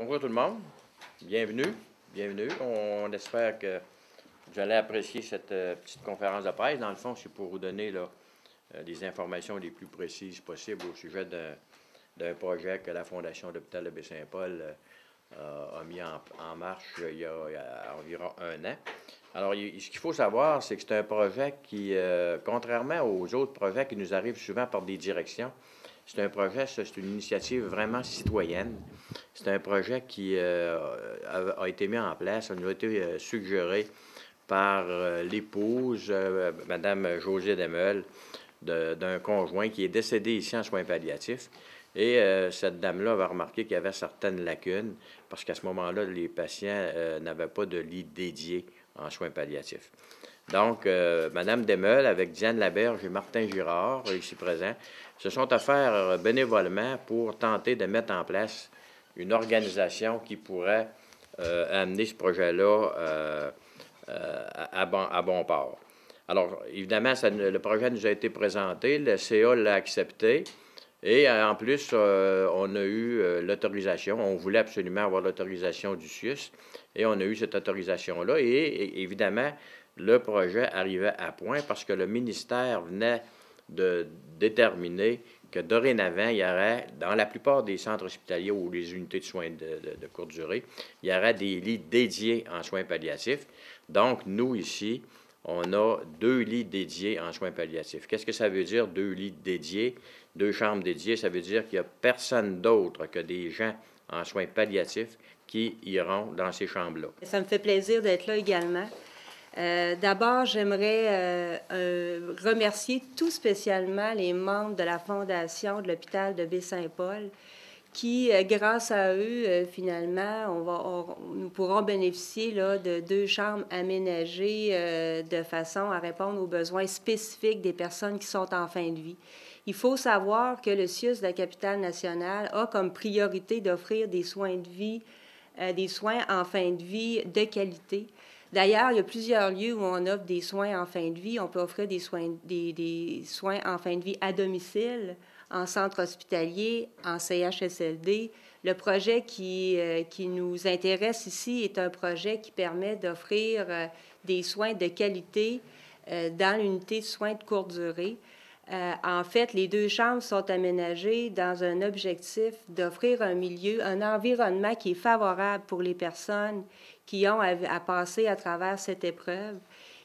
Bonjour tout le monde. Bienvenue. Bienvenue. On espère que vous allez apprécier cette euh, petite conférence de presse. Dans le fond, c'est pour vous donner là, les euh, informations les plus précises possibles au sujet d'un projet que la Fondation d'Hôpital de saint paul euh, a mis en, marche il y, a, environ un an. Alors, ce qu'il faut savoir, c'est que c'est un projet qui, contrairement aux autres projets qui nous arrivent souvent par des directions, c'est un projet, c'est une initiative vraiment citoyenne. C'est un projet qui euh, a, été mis en place, qui nous a été euh, suggéré par euh, l'épouse, Mme Josée Demel, d'un conjoint qui est décédé ici en soins palliatifs. Et cette dame-là va remarqué qu'il y avait certaines lacunes parce qu'à ce moment-là, les patients n'avaient pas de lit dédié en soins palliatifs. Donc, euh, Mme Demeul, avec Diane Laberge et Martin Girard, ici présents, se sont affaires euh, bénévolement pour tenter de mettre en place une organisation qui pourrait euh, amener ce projet-là à, bon, à, port. Alors, évidemment, le projet nous a été présenté, le CA l'a accepté. Et en plus, on a eu l'autorisation, on voulait absolument avoir l'autorisation du CIUS, et on a eu cette autorisation-là. et, évidemment, le projet arrivait à point parce que le ministère venait de déterminer que dorénavant, il y aurait, dans la plupart des centres hospitaliers ou les unités de soins de, courte durée, il y aurait des lits dédiés en soins palliatifs. Donc, nous, ici, on a deux lits dédiés en soins palliatifs. Qu'est-ce que ça veut dire, deux lits dédiés, deux chambres dédiées? Ça veut dire qu'il n'y a personne d'autre que des gens en soins palliatifs qui iront dans ces chambres-là. Ça me fait plaisir d'être là également. Euh, d'abord, j'aimerais euh, remercier tout spécialement les membres de la Fondation de l'hôpital de Baie-Saint-Paul qui, euh, grâce à eux, finalement, nous pourrons bénéficier là, de deux chambres aménagées de façon à répondre aux besoins spécifiques des personnes qui sont en fin de vie. Il faut savoir que le CIUS de la capitale nationale a comme priorité d'offrir des soins de vie, des soins en fin de vie de qualité. D'ailleurs, il y a plusieurs lieux où on offre des soins en fin de vie. On peut offrir des soins, des, soins en fin de vie à domicile, en centre hospitalier, en CHSLD. Le projet qui, euh, qui nous intéresse ici est un projet qui permet d'offrir euh, des soins de qualité euh, dans l'unité de soins de courte durée. en fait, les deux chambres sont aménagées dans un objectif d'offrir un milieu, un environnement qui est favorable pour les personnes, qui ont à, passer à travers cette épreuve.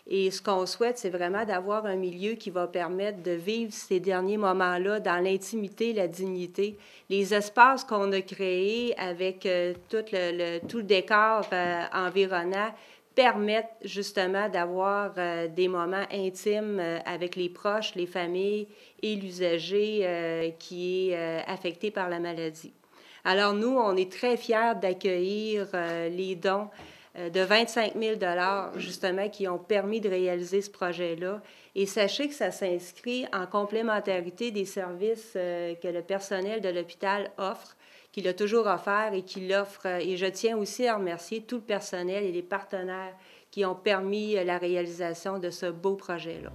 Et ce qu'on souhaite, c'est vraiment d'avoir un milieu qui va permettre de vivre ces derniers moments-là dans l'intimité, la dignité. Les espaces qu'on a créés avec euh, tout, le, tout, le, décor euh, environnant permettent justement d'avoir euh, des moments intimes avec les proches, les familles et l'usager qui est affecté par la maladie. Alors nous, on est très fiers d'accueillir les dons euh, de 25 000 justement, qui ont permis de réaliser ce projet-là. Et sachez que ça s'inscrit en complémentarité des services euh, que le personnel de l'hôpital offre, qu'il a toujours offert et qu'il offre. Euh, et je tiens aussi à remercier tout le personnel et les partenaires qui ont permis la réalisation de ce beau projet-là.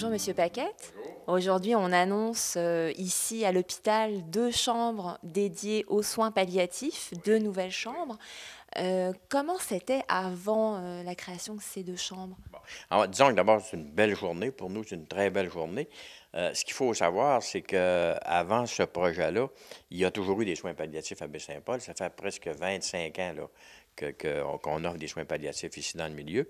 Bonjour Monsieur Paquette. Aujourd'hui, on annonce euh, ici à l'hôpital deux chambres dédiées aux soins palliatifs, deux nouvelles chambres. Euh, comment c'était avant euh, la création de ces deux chambres? Bon. Alors, disons que d'abord, c'est une belle journée. Pour nous, c'est une très belle journée. ce qu'il faut savoir, c'est qu'avant ce projet-là, il y a toujours eu des soins palliatifs à Baie-Saint-Paul. Ça fait presque 25 ans là, qu'on offre des soins palliatifs ici dans le milieu,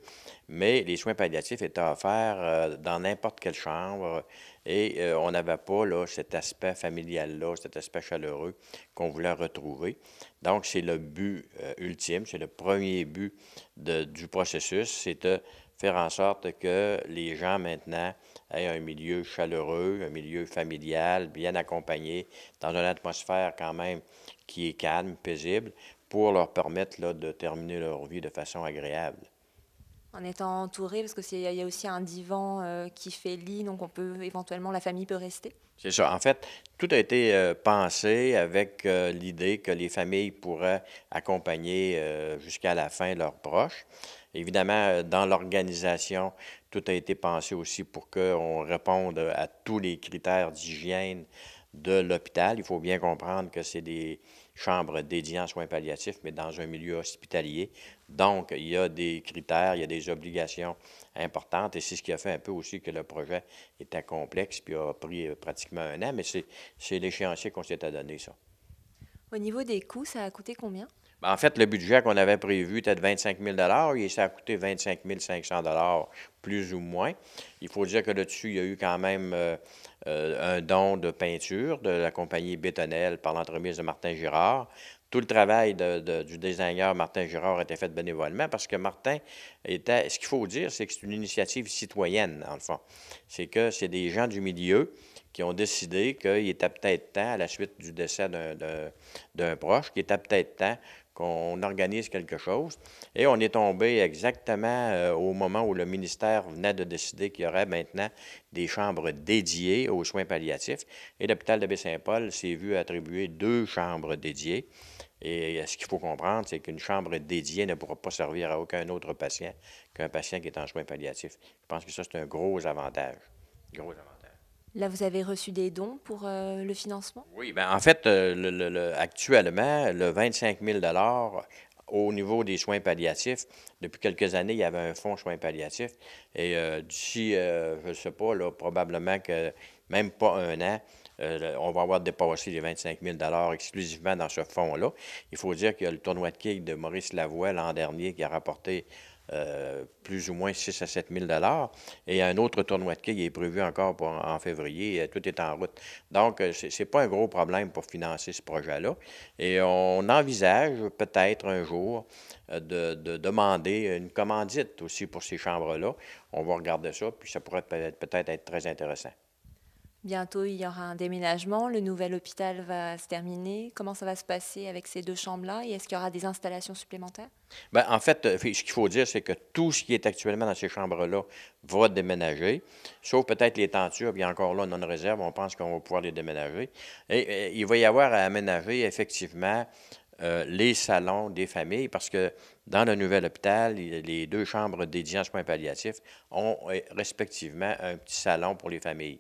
mais les soins palliatifs étaient offerts euh, dans n'importe quelle chambre et euh, on n'avait pas là, cet aspect familial-là, cet aspect chaleureux qu'on voulait retrouver. Donc, c'est le but euh, ultime, c'est le premier but du processus, c'est de faire en sorte que les gens maintenant aient un milieu chaleureux, un milieu familial, bien accompagné, dans une atmosphère quand même qui est calme, paisible, pour leur permettre là, de terminer leur vie de façon agréable. En étant entouré, parce qu'il y a aussi un divan euh, qui fait lit, donc on peut éventuellement, la famille peut rester. C'est ça. En fait, tout a été euh, pensé avec euh, l'idée que les familles pourraient accompagner jusqu'à la fin leurs proches. Évidemment, dans l'organisation, tout a été pensé aussi pour qu'on réponde à tous les critères d'hygiène de l'hôpital. Il faut bien comprendre que c'est des chambre dédiée en soins palliatifs, mais dans un milieu hospitalier. Donc, il y a des critères, il y a des obligations importantes, et c'est ce qui a fait un peu aussi que le projet était complexe, puis a pris euh, pratiquement un an, mais c'est l'échéancier qu'on s'est donné, ça. Au niveau des coûts, ça a coûté combien? en fait, le budget qu'on avait prévu était de 25 000 et ça a coûté 25 500 plus ou moins. Il faut dire que là-dessus, il y a eu quand même euh, euh, un don de peinture de la compagnie Bétonnel par l'entremise de Martin Girard. Tout le travail du designer Martin Girard a été fait bénévolement parce que Martin était. Ce qu'il faut dire, c'est que c'est une initiative citoyenne, en le fond. C'est que c'est des gens du milieu qui ont décidé qu'il était peut-être temps, à la suite du décès d'un proche, qu'il était peut-être temps qu'on organise quelque chose. Et on est tombé exactement euh, au moment où le ministère venait de décider qu'il y aurait maintenant des chambres dédiées aux soins palliatifs. Et l'hôpital de Baie-Saint-Paul s'est vu attribuer deux chambres dédiées. Et euh, ce qu'il faut comprendre, c'est qu'une chambre dédiée ne pourra pas servir à aucun autre patient qu'un patient qui est en soins palliatifs. Je pense que ça, c'est un gros avantage. Gros avantage. Là, vous avez reçu des dons pour euh, le financement? Oui, bien, en fait, euh, le, actuellement, le 25 000 au niveau des soins palliatifs, depuis quelques années, il y avait un fonds soins palliatifs. Et euh, d'ici, je ne sais pas, probablement que même pas un an, on va avoir dépassé les 25 000 exclusivement dans ce fonds-là. Il faut dire qu'il y a le tournoi de kick de Maurice Lavoie l'an dernier qui a rapporté euh, plus ou moins 6 à 7 000 Et un autre tournoi de quilles est prévu encore pour, en février. Euh, tout est en route. Donc, euh, ce n'est pas un gros problème pour financer ce projet-là. Et on envisage peut-être un jour de, demander une commandite aussi pour ces chambres-là. On va regarder ça, puis ça pourrait peut -être, être très intéressant. Bientôt, il y aura un déménagement. Le nouvel hôpital va se terminer. Comment ça va se passer avec ces deux chambres-là Et est-ce qu'il y aura des installations supplémentaires? Ben, en fait, euh, ce qu'il faut dire, c'est que tout ce qui est actuellement dans ces chambres-là va déménager, sauf peut-être les tentures. a encore là, une non réserve. On pense qu'on va pouvoir les déménager. Et, euh, il va y avoir à aménager, effectivement, euh, les salons des familles, parce que dans le nouvel hôpital, les deux chambres dédiées en soins palliatifs ont respectivement un petit salon pour les familles.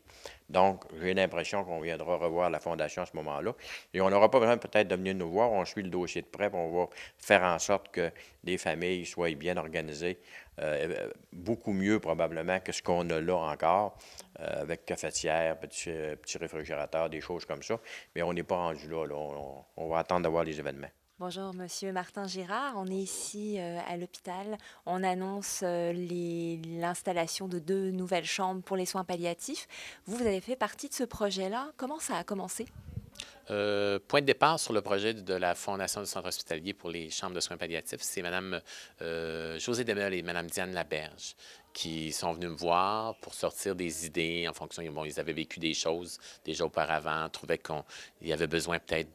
Donc, j'ai l'impression qu'on viendra revoir la Fondation à ce moment-là. Et on n'aura pas besoin peut-être de venir nous voir. On suit le dossier de près, on va faire en sorte que les familles soient bien organisées, euh, euh, beaucoup mieux probablement que ce qu'on a là encore, euh, avec cafetière, petit, petit, réfrigérateur, des choses comme ça. Mais on n'est pas rendu là. on va attendre d'avoir les événements. Bonjour, monsieur Martin Gérard. On est ici euh, à l'hôpital. On annonce euh, l'installation de deux nouvelles chambres pour les soins palliatifs. Vous, vous avez fait partie de ce projet-là. Comment ça a commencé? Euh, point de départ sur le projet de la Fondation du Centre hospitalier pour les chambres de soins palliatifs, c'est Mme José Demel et Mme Diane Laberge qui sont venues me voir pour sortir des idées en fonction. ils avaient vécu des choses déjà auparavant, trouvaient qu'il y avait besoin peut-être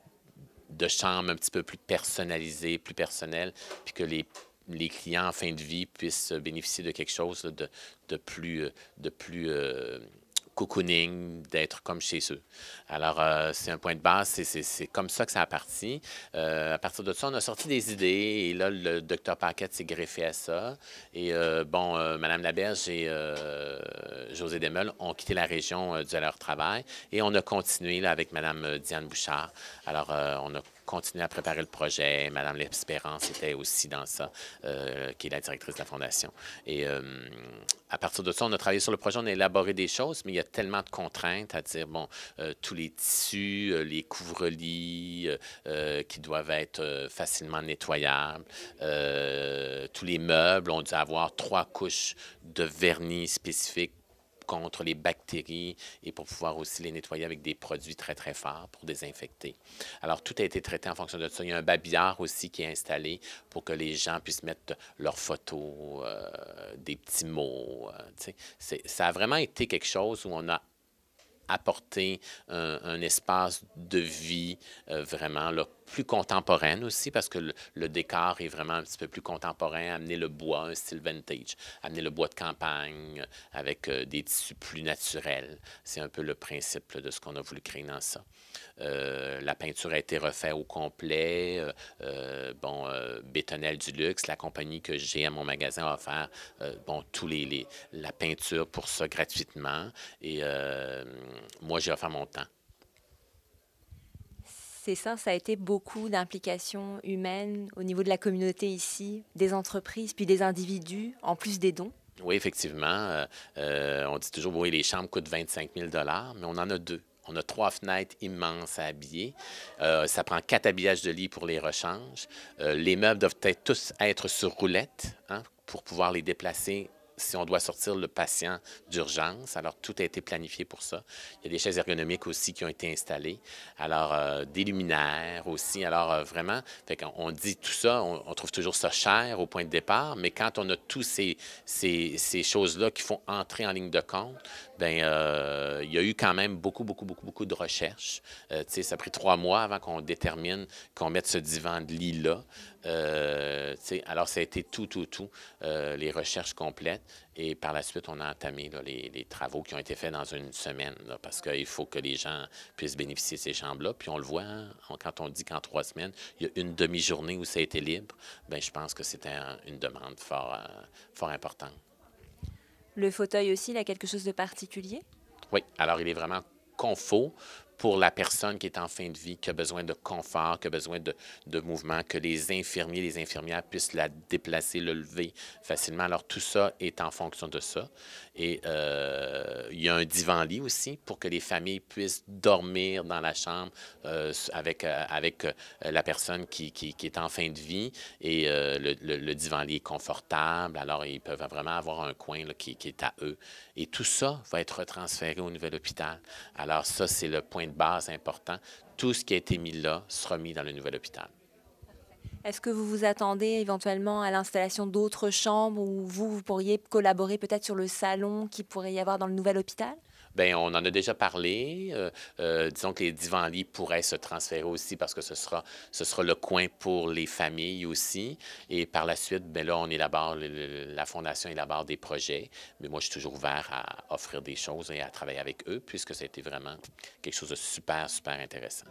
de chambre un petit peu plus personnalisée, plus personnel, puis que les, les clients en fin de vie puissent bénéficier de quelque chose de, plus, euh, de plus euh, cocooning, d'être comme chez eux. Alors, euh, c'est un point de base, c'est comme ça que ça a parti. Euh, à partir de ça, on a sorti des idées, et là, le docteur Paquette s'est greffé à ça. Et euh, bon, Madame Laberge et José Desmeules ont quitté la région du leur travail, et on a continué là, avec Madame Diane Bouchard. Alors, on a continuer à préparer le projet. Madame L'Espérance était aussi dans ça, euh, qui est la directrice de la Fondation. Et euh, à partir de ça, on a travaillé sur le projet, on a élaboré des choses, mais il y a tellement de contraintes à dire, bon, euh, tous les tissus, les couvre-lits qui doivent être facilement nettoyables, tous les meubles, on dû avoir trois couches de vernis spécifiques contre les bactéries et pour pouvoir aussi les nettoyer avec des produits très, très forts pour désinfecter. Alors, tout a été traité en fonction de ça. Il y a un babillard aussi qui est installé pour que les gens puissent mettre leurs photos, euh, des petits mots. Euh, ça a vraiment été quelque chose où on a apporté un, espace de vie euh, vraiment là, plus contemporaine aussi, parce que le, décor est vraiment un petit peu plus contemporain, amener le bois, un style vintage, amener le bois de campagne avec euh, des tissus plus naturels. C'est un peu le principe de ce qu'on a voulu créer dans ça. Euh, la peinture a été refaite au complet. Euh, euh bon, Bétonnel du Luxe, la compagnie que j'ai à mon magasin, a offert bon, tous les, la peinture pour ça gratuitement. Et moi, j'ai offert mon temps c'est ça, ça a été beaucoup d'implications humaines au niveau de la communauté ici, des entreprises, puis des individus, en plus des dons. Oui, effectivement. Euh, euh, on dit toujours, oui, les chambres coûtent 25 000 mais on en a deux. On a trois fenêtres immenses à habiller. Euh, ça prend quatre habillages de lit pour les rechanges. les meubles doivent être, tous être sur roulette hein, pour pouvoir les déplacer si on doit sortir le patient d'urgence. Alors, tout a été planifié pour ça. Il y a des chaises ergonomiques aussi qui ont été installées. Alors, euh, des luminaires aussi. Alors, euh, vraiment, on, dit tout ça, on, trouve toujours ça cher au point de départ, mais quand on a tous ces, choses-là qui font entrer en ligne de compte, bien, euh, il y a eu quand même beaucoup, beaucoup, beaucoup, beaucoup de recherches. tu sais, ça a pris trois mois avant qu'on détermine qu'on mette ce divan de lit-là. alors, ça a été tout, tout, tout, les recherches complètes. Et par la suite, on a entamé les, travaux qui ont été faits dans une semaine, parce qu'il faut que les gens puissent bénéficier de ces chambres-là. Puis on le voit, hein, quand on dit qu'en trois semaines, il y a une demi-journée où ça a été libre, ben, je pense que c'était une demande fort, euh, fort importante. Le fauteuil aussi, il a quelque chose de particulier? Oui, alors il est vraiment confort, pour la personne qui est en fin de vie, qui a besoin de confort, qui a besoin de, de mouvement, que les infirmiers, les infirmières puissent la déplacer, le lever facilement. Alors, tout ça est en fonction de ça. Et euh, il y a un divan-lit aussi pour que les familles puissent dormir dans la chambre euh, avec, euh, avec la personne qui, qui, est en fin de vie. Et le, le, divan-lit est confortable. Alors, ils peuvent vraiment avoir un coin qui, qui est à eux. Et tout ça va être transféré au nouvel hôpital. Alors, ça, c'est le point base importante. tout ce qui a été mis là sera mis dans le nouvel hôpital. Est-ce que vous vous attendez éventuellement à l'installation d'autres chambres où vous, vous pourriez collaborer peut-être sur le salon qui pourrait y avoir dans le nouvel hôpital? Bien, on en a déjà parlé. Euh, euh, disons que les divans-lits pourraient se transférer aussi parce que ce sera, ce sera le coin pour les familles aussi. Et par la suite, bien là, on élabore, la Fondation élabore des projets. Mais moi, je suis toujours ouvert à offrir des choses et à travailler avec eux puisque ça a été vraiment quelque chose de super, super intéressant.